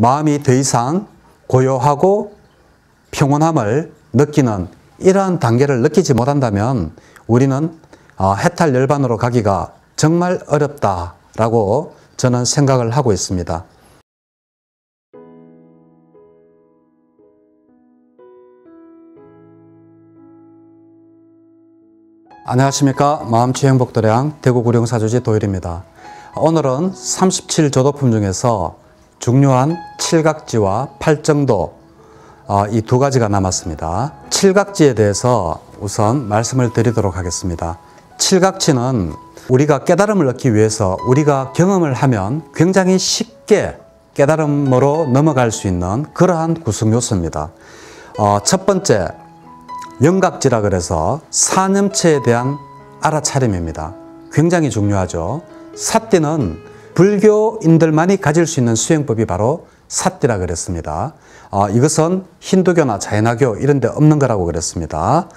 마음이 더 이상 고요하고 평온함을 느끼는 이러한 단계를 느끼지 못한다면 우리는 어, 해탈 열반으로 가기가 정말 어렵다라고 저는 생각을 하고 있습니다. 안녕하십니까. 마음취 행복도량 대구구령사조지 도일입니다. 오늘은 37조도품 중에서 중요한 칠각지와 팔정도 아, 이두 가지가 남았습니다. 칠각지에 대해서 우선 말씀을 드리도록 하겠습니다. 칠각지는 우리가 깨달음을 얻기 위해서 우리가 경험을 하면 굉장히 쉽게 깨달음으로 넘어갈 수 있는 그러한 구성요소입니다. 어, 첫 번째, 영각지라 그래서 사념체에 대한 알아차림입니다. 굉장히 중요하죠. 사띠는 불교인들만이 가질 수 있는 수행법이 바로 사띠라 그랬습니다. 어, 이것은 힌두교나 자연나교 이런 데 없는 거라고 그랬습니다.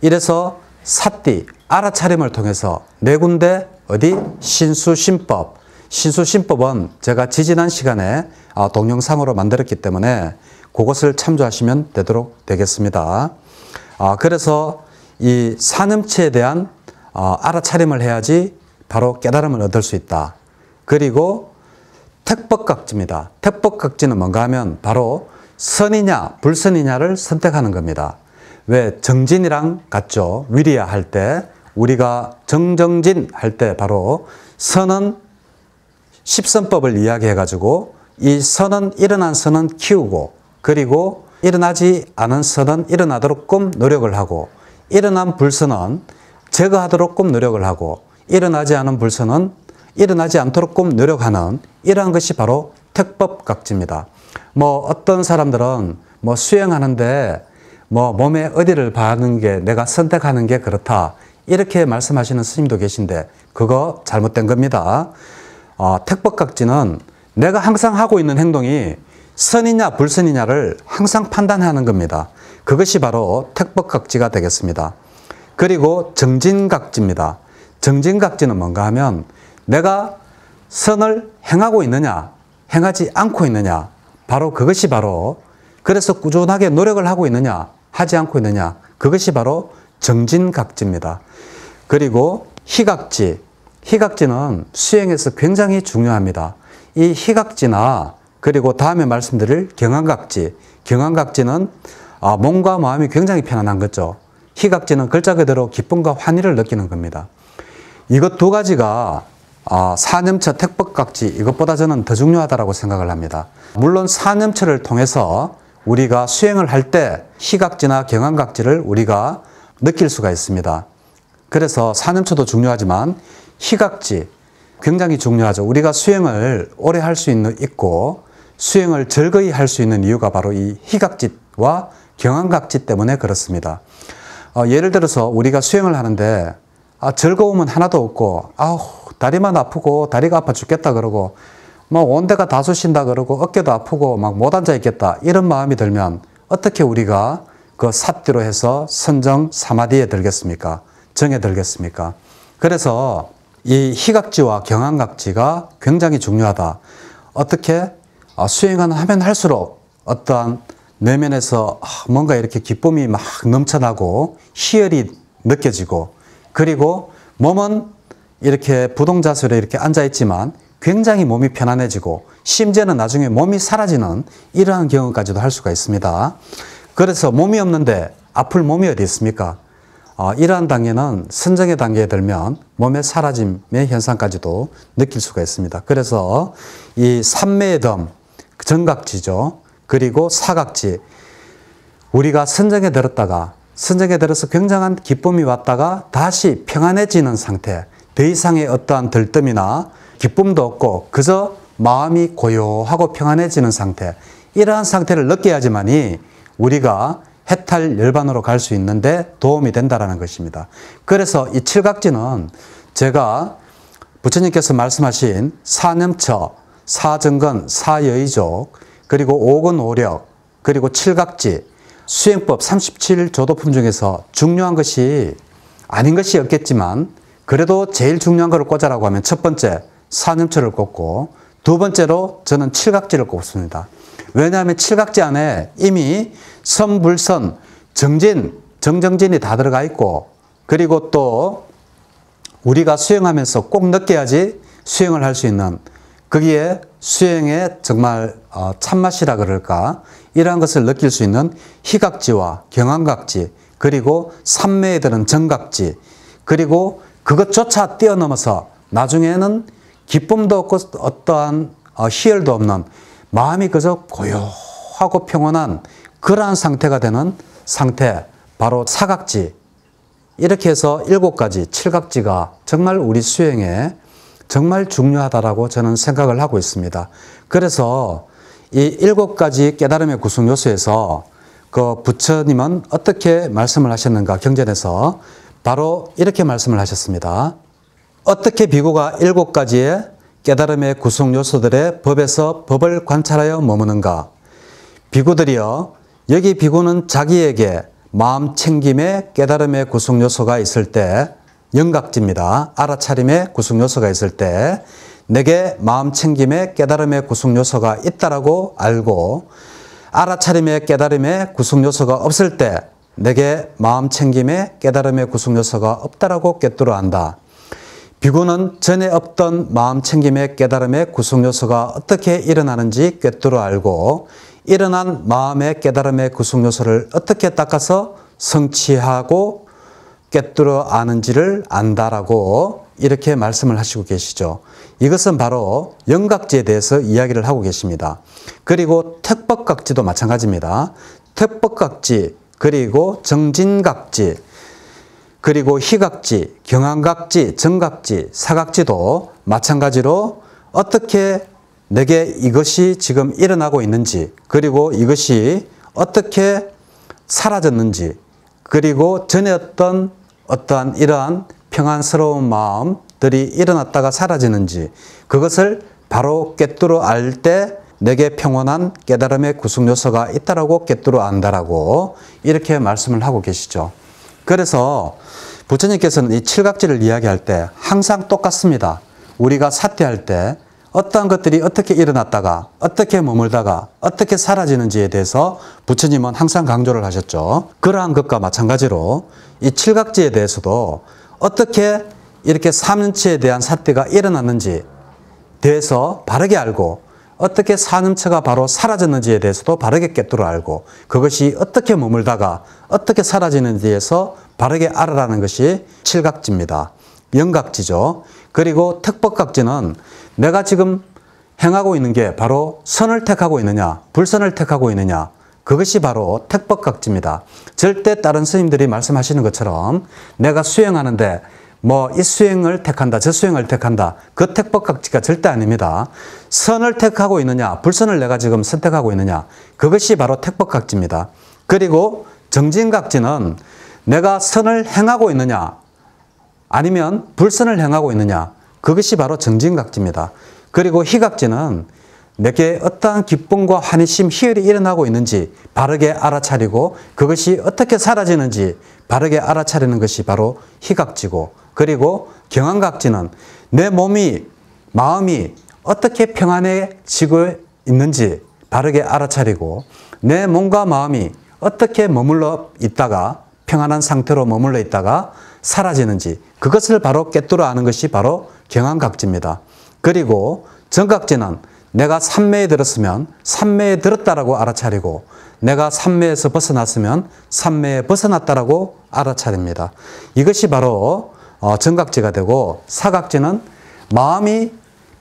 이래서 사띠, 알아차림을 통해서 네 군데 어디? 신수신법. 신수신법은 제가 지지난 시간에 아, 동영상으로 만들었기 때문에 그것을 참조하시면 되도록 되겠습니다. 아, 그래서 이산음체에 대한 아, 알아차림을 해야지 바로 깨달음을 얻을 수 있다. 그리고 택법각지입니다. 택법각지는 뭔가 하면 바로 선이냐 불선이냐를 선택하는 겁니다. 왜 정진이랑 같죠. 위리야 할 때 우리가 정정진 할 때 바로 선은 십선법을 이야기해가지고 이 선은 일어난 선은 키우고 그리고 일어나지 않은 선은 일어나도록 꿈 노력을 하고 일어난 불선은 제거하도록 꿈 노력을 하고 일어나지 않은 불선은 일어나지 않도록 꼭 노력하는 이러한 것이 바로 택법각지입니다. 뭐 어떤 사람들은 뭐 수행하는데 뭐몸의 어디를 봐는 게 내가 선택하는 게 그렇다. 이렇게 말씀하시는 스님도 계신데 그거 잘못된 겁니다. 어, 택법각지는 내가 항상 하고 있는 행동이 선이냐 불선이냐를 항상 판단하는 겁니다. 그것이 바로 택법각지가 되겠습니다. 그리고 정진각지입니다. 정진각지는 뭔가 하면 내가 선을 행하고 있느냐, 행하지 않고 있느냐, 바로 그것이 바로 그래서 꾸준하게 노력을 하고 있느냐, 하지 않고 있느냐, 그것이 바로 정진각지입니다. 그리고 희각지, 희각지는 수행에서 굉장히 중요합니다. 이 희각지나 그리고 다음에 말씀드릴 경안각지, 경안각지는 아, 몸과 마음이 굉장히 편안한 거죠. 희각지는 글자 그대로 기쁨과 환희를 느끼는 겁니다. 이것 두 가지가 아, 사념처 택법각지 이것보다 저는 더 중요하다고 생각을 합니다. 물론 사념처를 통해서 우리가 수행을 할 때 희각지나 경안각지를 우리가 느낄 수가 있습니다. 그래서 사념처도 중요하지만 희각지 굉장히 중요하죠. 우리가 수행을 오래 할 수 있고 수행을 즐거이 할 수 있는 이유가 바로 이 희각지와 경안각지 때문에 그렇습니다. 어, 예를 들어서 우리가 수행을 하는데 아, 즐거움은 하나도 없고 아우 다리만 아프고 다리가 아파 죽겠다 그러고 뭐 온데가 다 쑤신다 그러고 어깨도 아프고 막 못 앉아 있겠다 이런 마음이 들면 어떻게 우리가 그삽기로 해서 선정 사마디에 들겠습니까? 정에 들겠습니까? 그래서 이 희각지와 경안각지가 굉장히 중요하다. 어떻게 아, 수행을 하면 할수록 어떠한 내면에서 아, 뭔가 이렇게 기쁨이 막 넘쳐나고 희열이 느껴지고 그리고 몸은 이렇게 부동자세로 이렇게 앉아있지만 굉장히 몸이 편안해지고 심지어는 나중에 몸이 사라지는 이러한 경우까지도 할 수가 있습니다. 그래서 몸이 없는데 아플 몸이 어디 있습니까? 어, 이러한 단계는 선정의 단계에 들면 몸의 사라짐의 현상까지도 느낄 수가 있습니다. 그래서 이 삼매의 덤, 그 정각지죠. 그리고 사각지. 우리가 선정에 들었다가 선정에 들어서 굉장한 기쁨이 왔다가 다시 평안해지는 상태. 더 이상의 어떠한 들뜸이나 기쁨도 없고 그저 마음이 고요하고 평안해지는 상태 이러한 상태를 느껴야지만이 우리가 해탈 열반으로 갈 수 있는데 도움이 된다라는 것입니다. 그래서 이 칠각지는 제가 부처님께서 말씀하신 사념처, 사정건, 사여의족, 그리고 오근오력, 그리고 칠각지, 수행법 37조도품 중에서 중요한 것이 아닌 것이 없겠지만 그래도 제일 중요한 걸꽂자라고 하면 첫 번째 산음초를 꽂고두 번째로 저는 칠각지를 꽂습니다 왜냐하면 칠각지 안에 이미 선불선, 정진, 정정진이 다 들어가 있고 그리고 또 우리가 수행하면서 꼭 느껴야지 수행을 할 수 있는 거기에 수행의 정말 어, 참맛이라 그럴까 이러한 것을 느낄 수 있는 희각지와 경안각지 그리고 삼매에 드는 정각지 그리고 그것조차 뛰어넘어서 나중에는 기쁨도 없고 어떠한 어, 희열도 없는 마음이 그저 고요하고 평온한 그러한 상태가 되는 상태, 바로 사각지. 이렇게 해서 일곱 가지, 칠각지가 정말 우리 수행에 정말 중요하다라고 저는 생각을 하고 있습니다. 그래서 이 일곱 가지 깨달음의 구성 요소에서 그 부처님은 어떻게 말씀을 하셨는가 경전에서 바로 이렇게 말씀을 하셨습니다. 어떻게 비구가 일곱 가지의 깨달음의 구성 요소들의 법에서 법을 관찰하여 머무는가? 비구들이여, 여기 비구는 자기에게 마음 챙김의 깨달음의 구성 요소가 있을 때, 영각지입니다. 알아차림의 구성 요소가 있을 때, 내게 마음 챙김의 깨달음의 구성 요소가 있다라고 알고, 알아차림의 깨달음의 구성 요소가 없을 때, 내게 마음 챙김에 깨달음의 구속 요소가 없다라고 꿰뚫어 안다. 비구는 전에 없던 마음 챙김의 깨달음의 구속 요소가 어떻게 일어나는지 꿰뚫어 알고 일어난 마음의 깨달음의 구속 요소를 어떻게 닦아서 성취하고 꿰뚫어 아는지를 안다라고 이렇게 말씀을 하시고 계시죠. 이것은 바로 영각지에 대해서 이야기를 하고 계십니다. 그리고 택법각지도 마찬가지입니다. 택법각지, 그리고 정진각지, 그리고 희각지, 경안각지, 정각지, 사각지도 마찬가지로 어떻게 내게 이것이 지금 일어나고 있는지, 그리고 이것이 어떻게 사라졌는지, 그리고 전에 어떤 어떠한 이러한 평안스러운 마음들이 일어났다가 사라지는지, 그것을 바로 깨뜨려 알때 내게 평온한 깨달음의 구속 요소가 있다라고 깨뜨로 안다라고 이렇게 말씀을 하고 계시죠. 그래서 부처님께서는 이 칠각지를 이야기할 때 항상 똑같습니다. 우리가 사퇴할 때 어떠한 것들이 어떻게 일어났다가 어떻게 머물다가 어떻게 사라지는지에 대해서 부처님은 항상 강조를 하셨죠. 그러한 것과 마찬가지로 이 칠각지에 대해서도 어떻게 이렇게 삼년치에 대한 사태가 일어났는지 대해서 바르게 알고 어떻게 산음처가 바로 사라졌는지에 대해서도 바르게 깨뜨려 알고 그것이 어떻게 머물다가 어떻게 사라지는지에서 바르게 알아라는 것이 칠각지입니다. 영각지죠. 그리고 택법각지는 내가 지금 행하고 있는 게 바로 선을 택하고 있느냐 불선을 택하고 있느냐 그것이 바로 택법각지입니다. 절대 다른 스님들이 말씀하시는 것처럼 내가 수행하는데 뭐이 수행을 택한다, 저 수행을 택한다. 그 택법각지가 절대 아닙니다. 선을 택하고 있느냐, 불선을 내가 지금 선택하고 있느냐. 그것이 바로 택법각지입니다. 그리고 정진각지는 내가 선을 행하고 있느냐, 아니면 불선을 행하고 있느냐. 그것이 바로 정진각지입니다. 그리고 희각지는 내게 어떠한 기쁨과 환희심, 희열이 일어나고 있는지 바르게 알아차리고 그것이 어떻게 사라지는지 바르게 알아차리는 것이 바로 희각지고 그리고 경안각지는 내 몸이, 마음이 어떻게 평안해지고 있는지 바르게 알아차리고 내 몸과 마음이 어떻게 머물러 있다가 평안한 상태로 머물러 있다가 사라지는지 그것을 바로 깨뜨려 아는 것이 바로 경안각지입니다. 그리고 정각지는 내가 삼매에 들었으면 삼매에 들었다라고 알아차리고 내가 삼매에서 벗어났으면 삼매에 벗어났다라고 알아차립니다. 이것이 바로 어, 정각지가 되고 사각지는 마음이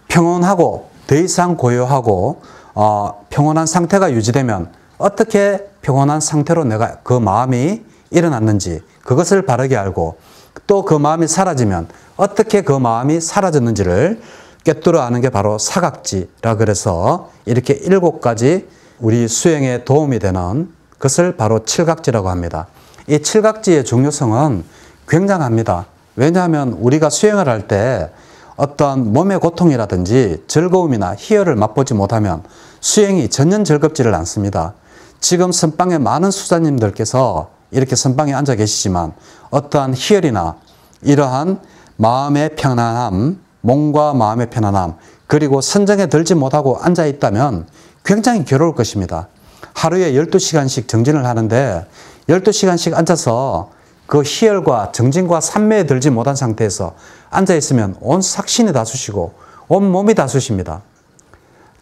평온하고 더 이상 고요하고 어, 평온한 상태가 유지되면 어떻게 평온한 상태로 내가 그 마음이 일어났는지 그것을 바르게 알고 또 그 마음이 사라지면 어떻게 그 마음이 사라졌는지를 깨뚫어 아는 게 바로 사각지라 그래서 이렇게 일곱 가지 우리 수행에 도움이 되는 것을 바로 칠각지라고 합니다. 이 칠각지의 중요성은 굉장합니다. 왜냐하면 우리가 수행을 할 때 어떤 몸의 고통이라든지 즐거움이나 희열을 맛보지 못하면 수행이 전혀 즐겁지를 않습니다. 지금 선방에 많은 수사님들께서 이렇게 선방에 앉아 계시지만 어떠한 희열이나 이러한 마음의 편안함, 몸과 마음의 편안함, 그리고 선정에 들지 못하고 앉아 있다면 굉장히 괴로울 것입니다. 하루에 12시간씩 정진을 하는데 12시간씩 앉아서 그 희열과 정진과 산매에 들지 못한 상태에서 앉아있으면 온 삭신이 다쑤시고 온 몸이 다쑤십니다.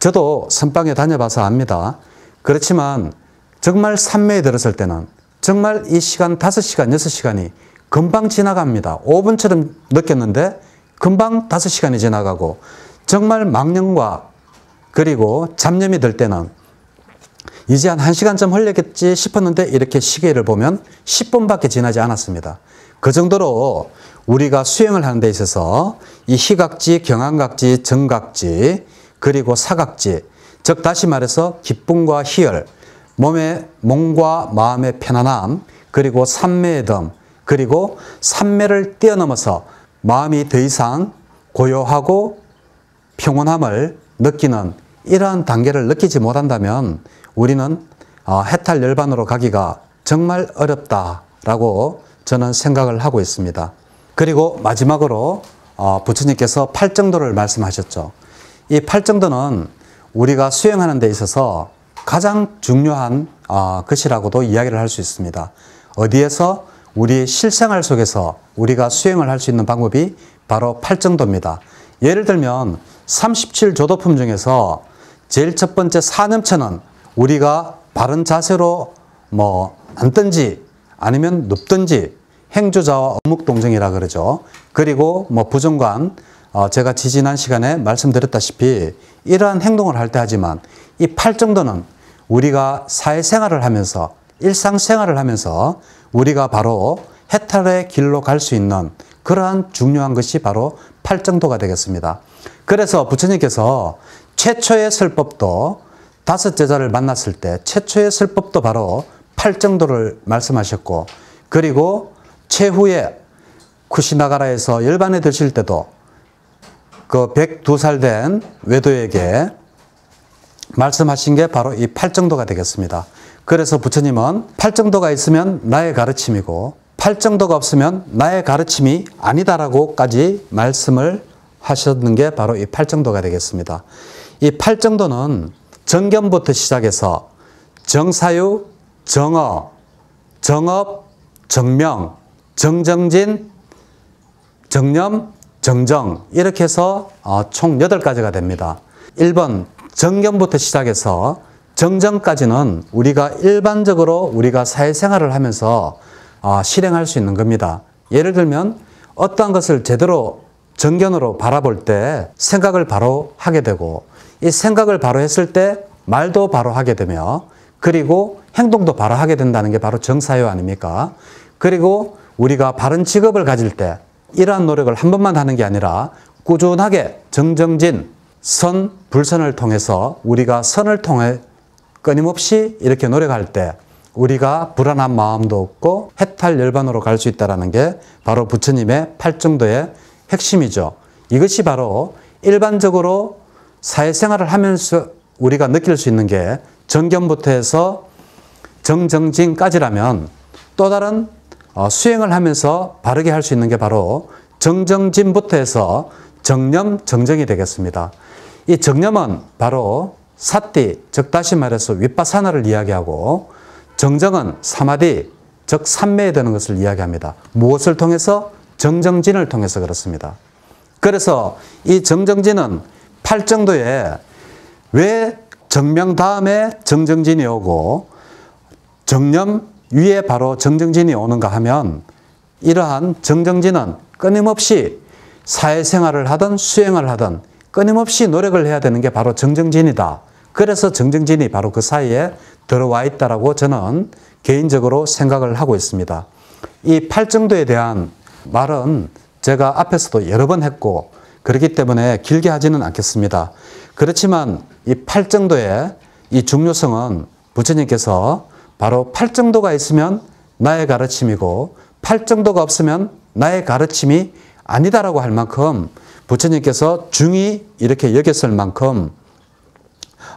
저도 선방에 다녀봐서 압니다. 그렇지만 정말 산매에 들었을 때는 정말 이 시간 5시간, 6시간이 금방 지나갑니다. 5분처럼 느꼈는데 금방 5시간이 지나가고 정말 망령과 그리고 잡념이 들 때는 이제 한 1시간쯤 흘렸겠지 싶었는데 이렇게 시계를 보면 10분밖에 지나지 않았습니다. 그 정도로 우리가 수행을 하는 데 있어서 이 희각지, 경안각지, 정각지, 그리고 사각지, 즉 다시 말해서 기쁨과 희열, 몸의 몸과 마음의 편안함, 그리고 삼매의 덤, 그리고 삼매를 뛰어넘어서 마음이 더 이상 고요하고 평온함을 느끼는 이러한 단계를 느끼지 못한다면 우리는 어, 해탈 열반으로 가기가 정말 어렵다라고 저는 생각을 하고 있습니다. 그리고 마지막으로 어, 부처님께서 팔정도를 말씀하셨죠. 이 팔정도는 우리가 수행하는 데 있어서 가장 중요한 어, 것이라고도 이야기를 할 수 있습니다. 어디에서 우리 실생활 속에서 우리가 수행을 할 수 있는 방법이 바로 팔정도입니다. 예를 들면 37조도품 중에서 제일 첫 번째 사념처는 우리가 바른 자세로 뭐 앉든지 아니면 눕든지 행주자와 업묵동정이라 그러죠. 그리고 뭐 부정관 어 제가 지지난 시간에 말씀드렸다시피 이러한 행동을 할 때 하지만 이 팔 정도는 우리가 사회생활을 하면서 일상생활을 하면서 우리가 바로 해탈의 길로 갈 수 있는 그러한 중요한 것이 바로 팔정도가 되겠습니다. 그래서 부처님께서 최초의 설법도 다섯 제자를 만났을 때 최초의 설법도 바로 팔정도를 말씀하셨고 그리고 최후에 쿠시나가라에서 열반에 드실 때도 그 102살 된 외도에게 말씀하신 게 바로 이 팔정도가 되겠습니다. 그래서 부처님은 팔정도가 있으면 나의 가르침이고 팔정도가 없으면 나의 가르침이 아니다라고까지 말씀을 하셨는 게 바로 이 팔정도가 되겠습니다. 이 팔정도는 정견부터 시작해서 정사유, 정어, 정업, 정명, 정정진, 정념, 정정 이렇게 해서 어, 총 8가지가 됩니다. 1번 정견부터 시작해서 정정까지는 우리가 일반적으로 우리가 사회생활을 하면서 어, 실행할 수 있는 겁니다. 예를 들면 어떠한 것을 제대로 정견으로 바라볼 때 생각을 바로 하게 되고 이 생각을 바로 했을 때 말도 바로 하게 되며 그리고 행동도 바로 하게 된다는 게 바로 정사요 아닙니까? 그리고 우리가 바른 직업을 가질 때 이러한 노력을 한 번만 하는 게 아니라 꾸준하게 정정진, 선, 불선을 통해서 우리가 선을 통해 끊임없이 이렇게 노력할 때 우리가 불안한 마음도 없고 해탈 열반으로 갈 수 있다는 게 바로 부처님의 팔정도의 핵심이죠. 이것이 바로 일반적으로 사회생활을 하면서 우리가 느낄 수 있는 게 정경부터 해서 정정진까지라면 또 다른 어, 수행을 하면서 바르게 할 수 있는 게 바로 정정진부터 해서 정념, 정정이 되겠습니다. 이 정념은 바로 사띠, 즉 다시 말해서 윗바사나를 이야기하고 정정은 사마디, 즉 삼매에 되는 것을 이야기합니다. 무엇을 통해서? 정정진을 통해서 그렇습니다. 그래서 이 정정진은 팔정도에 왜 정명 다음에 정정진이 오고 정념 위에 바로 정정진이 오는가 하면 이러한 정정진은 끊임없이 사회생활을 하든 수행을 하든 끊임없이 노력을 해야 되는 게 바로 정정진이다. 그래서 정정진이 바로 그 사이에 들어와 있다라고 저는 개인적으로 생각을 하고 있습니다. 이 팔정도에 대한 말은 제가 앞에서도 여러 번 했고 그렇기 때문에 길게 하지는 않겠습니다. 그렇지만 이 8정도의 이 중요성은 부처님께서 바로 8정도가 있으면 나의 가르침이고 8정도가 없으면 나의 가르침이 아니다라고 할 만큼 부처님께서 중이 이렇게 여겼을 만큼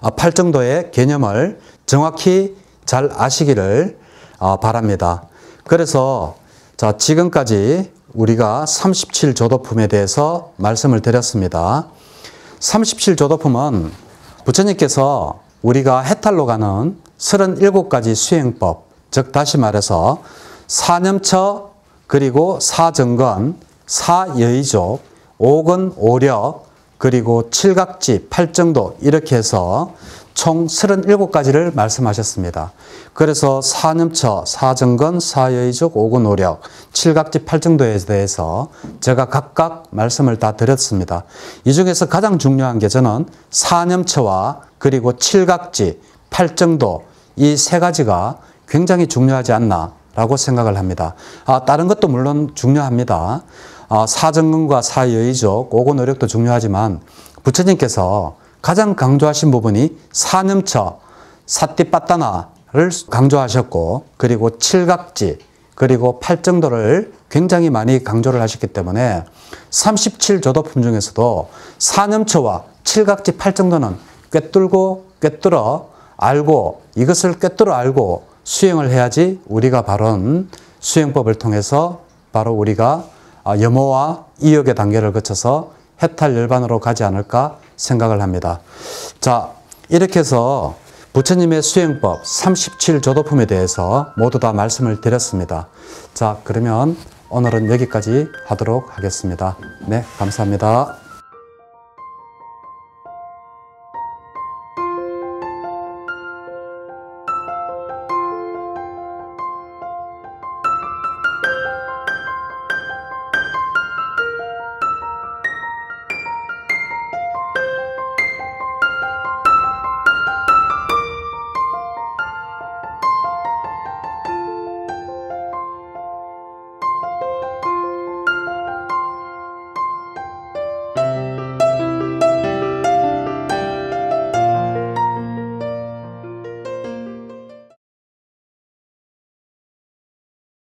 8정도의 아, 개념을 정확히 잘 아시기를 아, 바랍니다. 그래서 자 지금까지 우리가 37조도품에 대해서 말씀을 드렸습니다. 37조도품은 부처님께서 우리가 해탈로 가는 37가지 수행법, 즉 다시 말해서 사념처, 그리고 사정건, 사여의조 오근 오력, 그리고 칠각지, 팔정도 이렇게 해서 총 37가지를 말씀하셨습니다. 그래서 사념처, 사정건, 사여의적, 오구노력 칠각지 팔정도에 대해서 제가 각각 말씀을 다 드렸습니다. 이 중에서 가장 중요한 게 저는 사념처와 그리고 칠각지, 팔정도 이 세 가지가 굉장히 중요하지 않나라고 생각을 합니다. 아, 다른 것도 물론 중요합니다. 아, 사정근과 사여의적, 오구노력도 중요하지만 부처님께서 가장 강조하신 부분이 사늠처, 사띠빠따나를 강조하셨고 그리고 칠각지, 그리고 팔정도를 굉장히 많이 강조를 하셨기 때문에 37조도품 중에서도 사늠처와 칠각지 팔정도는 꿰뚫고 꿰뚫어 알고 이것을 꿰뚫어 알고 수행을 해야지 우리가 바른 수행법을 통해서 바로 우리가 아, 염호와 이역의 단계를 거쳐서 해탈 열반으로 가지 않을까 생각을 합니다. 자, 이렇게 해서 부처님의 수행법 37조도품에 대해서 모두 다 말씀을 드렸습니다. 자, 그러면 오늘은 여기까지 하도록 하겠습니다. 네, 감사합니다.